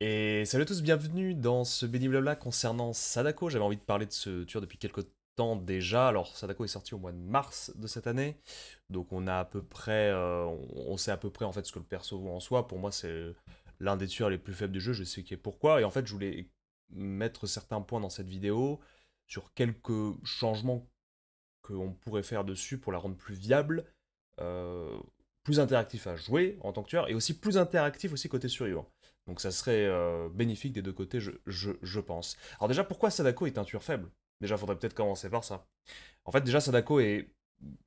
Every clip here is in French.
Et salut à tous, bienvenue dans ce Béni Blabla concernant Sadako. J'avais envie de parler de ce tueur depuis quelques temps déjà. Alors Sadako est sorti au mois de mars de cette année, donc on a à peu près, euh, on sait à peu près en fait ce que le perso vaut en soi. Pour moi, c'est l'un des tueurs les plus faibles du jeu. Je sais qui est pourquoi. Et en fait, je voulais mettre certains points dans cette vidéo sur quelques changements qu'on pourrait faire dessus pour la rendre plus viable, euh, plus interactif à jouer en tant que tueur, et aussi plus interactif aussi côté survivant. Donc ça serait euh, bénéfique des deux côtés, je, pense. Alors déjà, pourquoi Sadako est un tueur faible Déjà, faudrait peut-être commencer par ça. En fait, déjà, Sadako est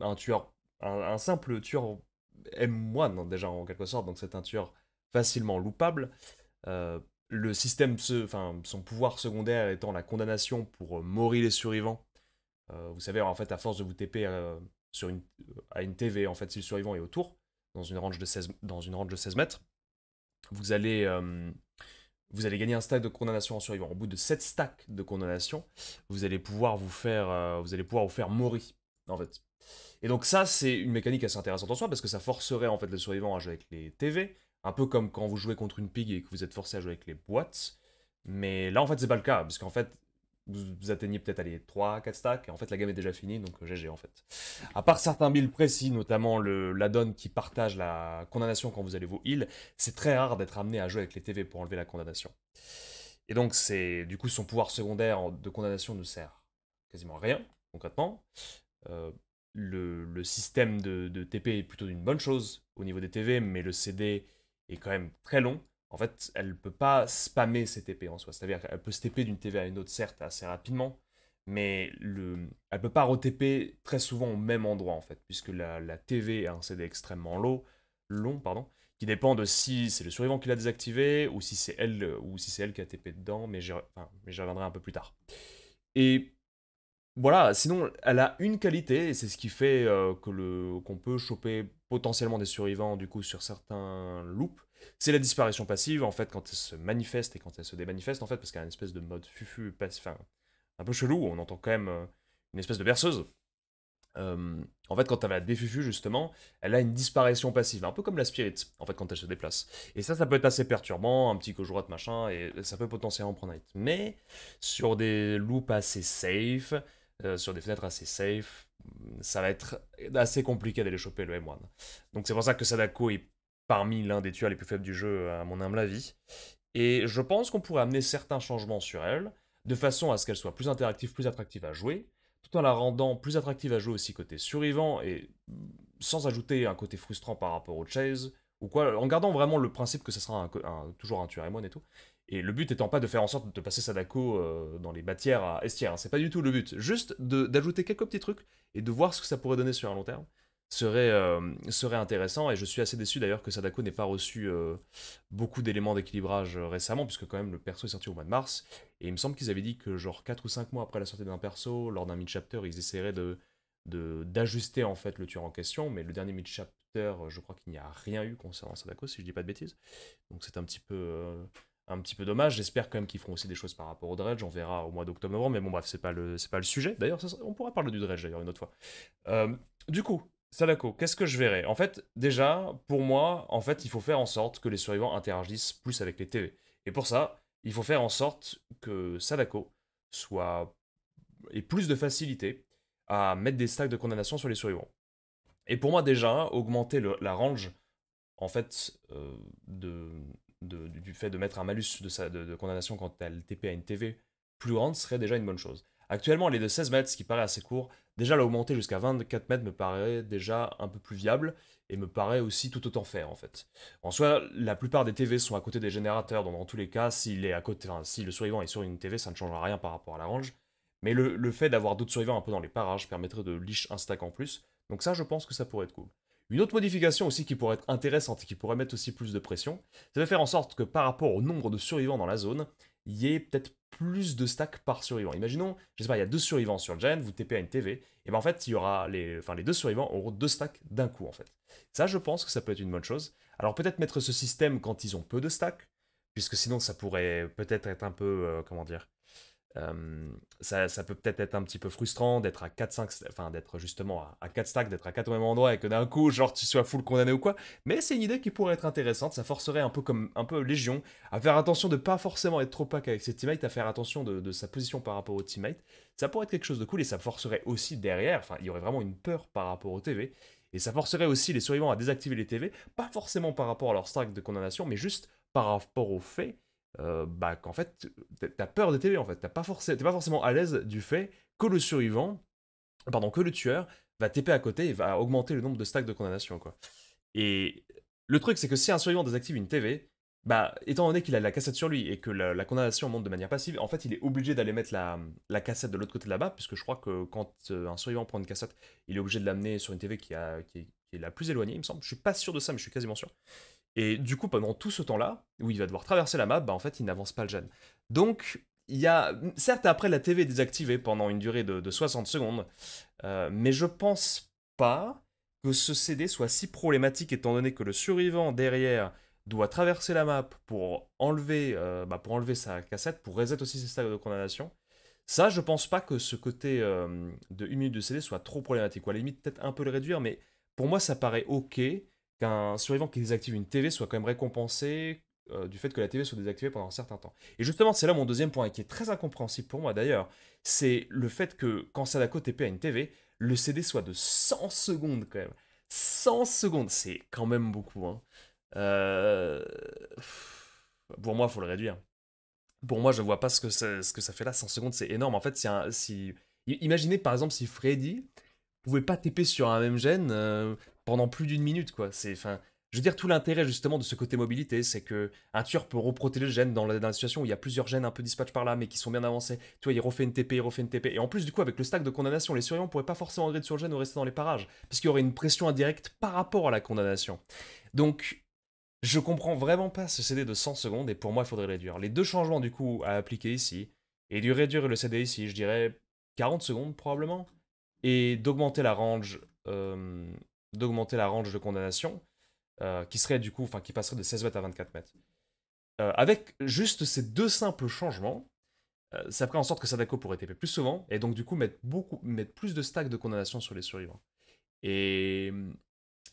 un tueur, un, simple tueur M1, hein, déjà, en quelque sorte. Donc c'est un tueur facilement loupable. Euh, le système, enfin, son pouvoir secondaire étant la condamnation pour euh, mourir les survivants. vous savez, en fait, à force de vous TP sur une, à une TV, en fait, si le survivant est autour, dans une range de 16, dans une range de 16 mètres, vous allez, euh, vous allez gagner un stack de condamnation en survivant. Au bout de 7 stacks de condamnation, vous allez pouvoir vous faire, euh, vous allez pouvoir vous faire mourir, en fait. Et donc ça, c'est une mécanique assez intéressante en soi, parce que ça forcerait en fait le survivant à jouer avec les TV, un peu comme quand vous jouez contre une pig et que vous êtes forcé à jouer avec les boîtes. Mais là, en fait, c'est pas le cas, parce qu'en fait, vous, atteignez peut-être à les 3 4 stacks et en fait la gamme est déjà finie donc GG euh, en fait. À part certains builds précis notamment le donne qui partage la condamnation quand vous allez vous heal, c'est très rare d'être amené à jouer avec les TV pour enlever la condamnation. Et donc c'est du coup son pouvoir secondaire de condamnation ne sert quasiment à rien concrètement. Euh, le, système de, de TP est plutôt une bonne chose au niveau des TV mais le CD est quand même très long en fait, elle ne peut pas spammer ses TP en soi. C'est-à-dire qu'elle peut se TP d'une TV à une autre, certes, assez rapidement, mais le... elle ne peut pas re très souvent au même endroit, en fait, puisque la, TV a un CD extrêmement long, long pardon, qui dépend de si c'est le survivant qui l'a désactivé ou si c'est elle ou si elle qui a TP dedans, mais j'y reviendrai un peu plus tard. Et voilà, sinon, elle a une qualité, et c'est ce qui fait euh, que le qu'on peut choper potentiellement des survivants, du coup, sur certains loops, c'est la disparition passive, en fait, quand elle se manifeste et quand elle se démanifeste, en fait, parce qu'elle a une espèce de mode fufu, enfin, un peu chelou, on entend quand même euh, une espèce de berceuse. Euh, en fait, quand elle la défufu, justement, elle a une disparition passive, un peu comme la spirit, en fait, quand elle se déplace. Et ça, ça peut être assez perturbant, un petit de machin, et ça peut potentiellement prendre hit. Mais sur des loops assez safe, euh, sur des fenêtres assez safe, ça va être assez compliqué d'aller choper le M1. Donc c'est pour ça que Sadako est parmi l'un des tueurs les plus faibles du jeu, à mon humble avis. Et je pense qu'on pourrait amener certains changements sur elle, de façon à ce qu'elle soit plus interactive, plus attractive à jouer, tout en la rendant plus attractive à jouer aussi côté survivant, et sans ajouter un côté frustrant par rapport au chase, ou quoi, en gardant vraiment le principe que ce sera toujours un tueur et moine et tout. Et le but étant pas de faire en sorte de passer Sadako euh, dans les bâtières à estières, hein. c'est pas du tout le but, juste d'ajouter quelques petits trucs et de voir ce que ça pourrait donner sur un long terme serait, euh, serait intéressant. Et je suis assez déçu d'ailleurs que Sadako n'ait pas reçu euh, beaucoup d'éléments d'équilibrage euh, récemment, puisque quand même le perso est sorti au mois de mars. Et il me semble qu'ils avaient dit que genre 4 ou 5 mois après la sortie d'un perso, lors d'un mid-chapter, ils essaieraient de d'ajuster en fait le tueur en question mais le dernier mid-chapter je crois qu'il n'y a rien eu concernant Sadako si je dis pas de bêtises donc c'est un petit peu un petit peu dommage j'espère quand même qu'ils feront aussi des choses par rapport au dredge on verra au mois d'octobre mais bon bref c'est pas le c'est pas le sujet d'ailleurs on pourra parler du dredge d'ailleurs une autre fois du coup Sadako, qu'est-ce que je verrais En fait, déjà, pour moi, en fait, il faut faire en sorte que les survivants interagissent plus avec les TV. Et pour ça, il faut faire en sorte que Sadako soit ait plus de facilité à mettre des stacks de condamnation sur les survivants. Et pour moi, déjà, augmenter la range, en fait, euh, du fait de mettre un malus de, sa, de condamnation quand elle TP à une TV plus grande serait déjà une bonne chose. Actuellement, elle est de 16 mètres, ce qui paraît assez court. Déjà, l'augmenter jusqu'à 24 mètres me paraît déjà un peu plus viable et me paraît aussi tout autant faire en fait. En soi, la plupart des TV sont à côté des générateurs, donc dans tous les cas, s'il est à côté, si le survivant est sur une TV, ça ne changera rien par rapport à la range. Mais le, fait d'avoir d'autres survivants un peu dans les parages permettrait de leash un stack en plus, donc ça, je pense que ça pourrait être cool. Une autre modification aussi qui pourrait être intéressante et qui pourrait mettre aussi plus de pression, c'est de faire en sorte que par rapport au nombre de survivants dans la zone, il y ait peut-être plus de stacks par survivant. Imaginons, je sais pas, il y a deux survivants sur le Gen, vous TP à une TV, et ben en fait, il y aura les, enfin, les deux survivants auront deux stacks d'un coup en fait. Ça, je pense que ça peut être une bonne chose. Alors peut-être mettre ce système quand ils ont peu de stacks, puisque sinon ça pourrait peut-être être un peu, euh, comment dire, ça, peut peut-être être un petit peu frustrant d'être à 4 enfin d'être justement à, quatre stacks, d'être à 4 au même endroit et que d'un coup genre tu sois full condamné ou quoi, mais c'est une idée qui pourrait être intéressante, ça forcerait un peu comme un peu Légion à faire attention de pas forcément être trop pack avec ses teammates, à faire attention de, sa position par rapport aux teammates, ça pourrait être quelque chose de cool et ça forcerait aussi derrière, enfin il y aurait vraiment une peur par rapport aux TV, et ça forcerait aussi les survivants à désactiver les TV, pas forcément par rapport à leur stack de condamnation, mais juste par rapport au fait euh, bah, qu'en fait, t'as peur des télé en fait. T'as pas forcément, t'es pas forcément à l'aise du fait que le survivant, pardon, que le tueur va TP à côté et va augmenter le nombre de stacks de condamnation, quoi. Et le truc, c'est que si un survivant désactive une TV, bah, étant donné qu'il a la cassette sur lui et que la, condamnation monte de manière passive, en fait, il est obligé d'aller mettre la, la, cassette de l'autre côté de bas bas puisque je crois que quand euh, un survivant prend une cassette, il est obligé de l'amener sur une TV qui, a, qui est la plus éloignée, il me semble. Je suis pas sûr de ça, mais je suis quasiment sûr. Et du coup, pendant tout ce temps-là, où il va devoir traverser la map, bah en fait, il n'avance pas le jeune. Donc, il y a... Certes, après, la TV est désactivée pendant une durée de, 60 secondes, euh, mais je pense pas que ce CD soit si problématique étant donné que le survivant derrière doit traverser la map pour enlever, euh, bah, pour enlever sa cassette, pour reset aussi ses stacks de condamnation. Ça, je pense pas que ce côté euh, de 1 minute de CD soit trop problématique. Ou à la limite, peut-être un peu le réduire, mais pour moi, ça paraît ok qu'un survivant qui désactive une TV soit quand même récompensé euh, du fait que la TV soit désactivée pendant un certain temps. Et justement, c'est là mon deuxième point, qui est très incompréhensible pour moi d'ailleurs, c'est le fait que quand Sadako TP à une TV, le CD soit de 100 secondes quand même. 100 secondes, c'est quand même beaucoup. Hein. Euh, pour moi, il faut le réduire. Pour moi, je ne vois pas ce que ça, fait là. 100 secondes, c'est énorme. En fait, Imaginez par exemple si Freddy pouvait pas TP sur un même gène, euh, pendant plus d'une minute, quoi. C'est, enfin, je veux dire, tout l'intérêt justement de ce côté mobilité, c'est que un tueur peut reprotéger le gène dans la, situation où il y a plusieurs gènes un peu dispatch par là, mais qui sont bien avancés. Tu vois, il refait une TP, il refait une TP. Et en plus, du coup, avec le stack de condamnation, les survivants pourraient pas forcément grid sur le gène ou rester dans les parages, parce qu'il y aurait une pression indirecte par rapport à la condamnation. Donc, je comprends vraiment pas ce CD de 100 secondes, et pour moi, il faudrait réduire. Les deux changements, du coup, à appliquer ici, et lui réduire le CD ici, je dirais 40 secondes probablement, et d'augmenter la range. Euh, d'augmenter la range de condamnation, euh, qui serait du coup, enfin qui passerait de 16 mètres à 24 mètres. Euh, avec juste ces deux simples changements, euh, ça ferait en sorte que Sadako pourrait TP plus souvent, et donc du coup mettre, beaucoup, mettre plus de stacks de condamnation sur les survivants. Et,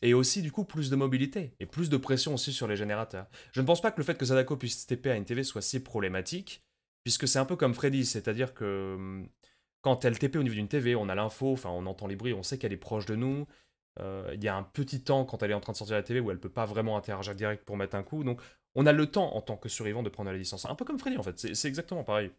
et aussi du coup plus de mobilité, et plus de pression aussi sur les générateurs. Je ne pense pas que le fait que Sadako puisse TP à une TV soit si problématique, puisque c'est un peu comme Freddy, c'est-à-dire que hum, quand elle TP au niveau d'une TV, on a l'info, enfin on entend les bruits, on sait qu'elle est proche de nous, euh, il y a un petit temps quand elle est en train de sortir la télé où elle peut pas vraiment interagir direct pour mettre un coup. Donc on a le temps en tant que survivant de prendre la distance. Un peu comme Freddy en fait, c'est exactement pareil.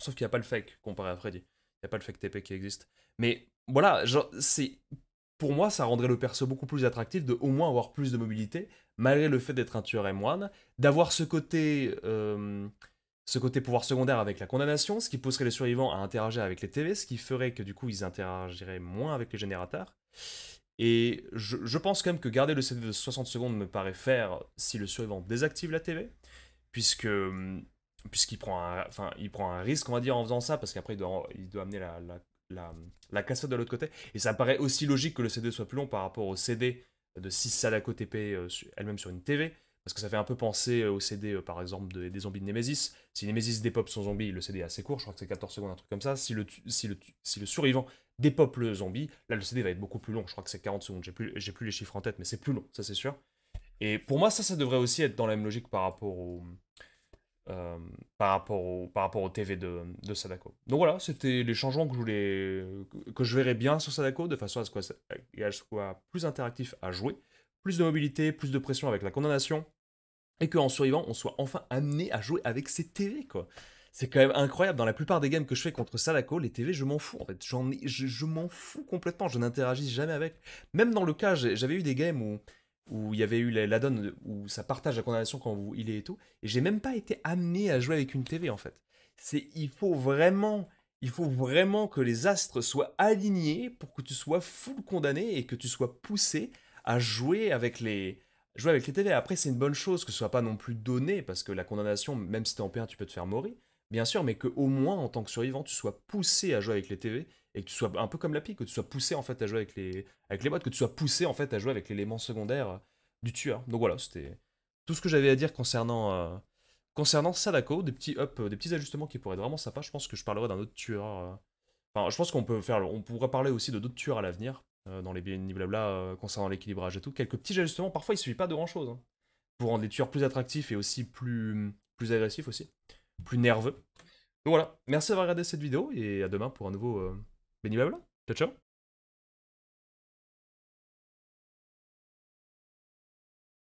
Sauf qu'il n'y a pas le fake comparé à Freddy. Il n'y a pas le fake TP qui existe. Mais voilà, c'est pour moi, ça rendrait le perso beaucoup plus attractif de au moins avoir plus de mobilité, malgré le fait d'être un tueur M1, d'avoir ce côté, euh, ce côté pouvoir secondaire avec la condamnation, ce qui pousserait les survivants à interagir avec les TV, ce qui ferait que du coup ils interagiraient moins avec les générateurs. Et je, pense quand même que garder le CD de 60 secondes me paraît faire si le survivant désactive la TV, puisque hum, puisqu'il prend un, enfin il prend un risque on va dire en faisant ça parce qu'après il doit, amener la, la, la, cassette de l'autre côté et ça paraît aussi logique que le CD soit plus long par rapport au CD de 6 à TP euh, elle-même sur une TV parce que ça fait un peu penser euh, au CD euh, par exemple de, des zombies de Nemesis si Nemesis dépop son zombie le CD est assez court je crois que c'est 14 secondes un truc comme ça si le, si le, si le survivant des peuples zombies. Là, le CD va être beaucoup plus long. Je crois que c'est 40 secondes. J'ai plus, j'ai plus les chiffres en tête, mais c'est plus long, ça c'est sûr. Et pour moi, ça, ça devrait aussi être dans la même logique par rapport au, euh, par rapport au, par rapport au TV de, Sadako. Donc voilà, c'était les changements que je voulais, que je verrais bien sur Sadako, de façon à ce qu'elle soit plus interactif à jouer, plus de mobilité, plus de pression avec la condamnation, et qu'en survivant, on soit enfin amené à jouer avec ses TV, quoi. C'est quand même incroyable. Dans la plupart des games que je fais contre Salako, les TV, je m'en fous en fait. J'en je, m'en fous complètement. Je n'interagis jamais avec. Même dans le cas, j'avais eu des games où où il y avait eu la, donne où ça partage la condamnation quand vous il est et tout. Et j'ai même pas été amené à jouer avec une TV en fait. C'est il faut vraiment il faut vraiment que les astres soient alignés pour que tu sois full condamné et que tu sois poussé à jouer avec les jouer avec les TV. Après c'est une bonne chose que ce soit pas non plus donné parce que la condamnation même si es en p tu peux te faire mourir bien sûr, mais que au moins en tant que survivant, tu sois poussé à jouer avec les TV et que tu sois un peu comme la pique, que tu sois poussé en fait à jouer avec les avec les boîtes, que tu sois poussé en fait à jouer avec l'élément secondaire euh, du tueur. Donc voilà, c'était tout ce que j'avais à dire concernant euh, concernant Sadako, des petits euh, des petits ajustements qui pourraient être vraiment sympas. Je pense que je parlerai d'un autre tueur. Enfin, je pense qu'on peut faire, on pourrait parler aussi de d'autres tueurs à l'avenir dans les blabla concernant l'équilibrage et tout. Quelques petits ajustements. Parfois, il suffit pas de grand chose hein, pour rendre les tueurs plus attractifs et aussi plus plus agressifs aussi plus nerveux. Donc voilà, merci d'avoir regardé cette vidéo et à demain pour un nouveau euh, Benny Ciao ciao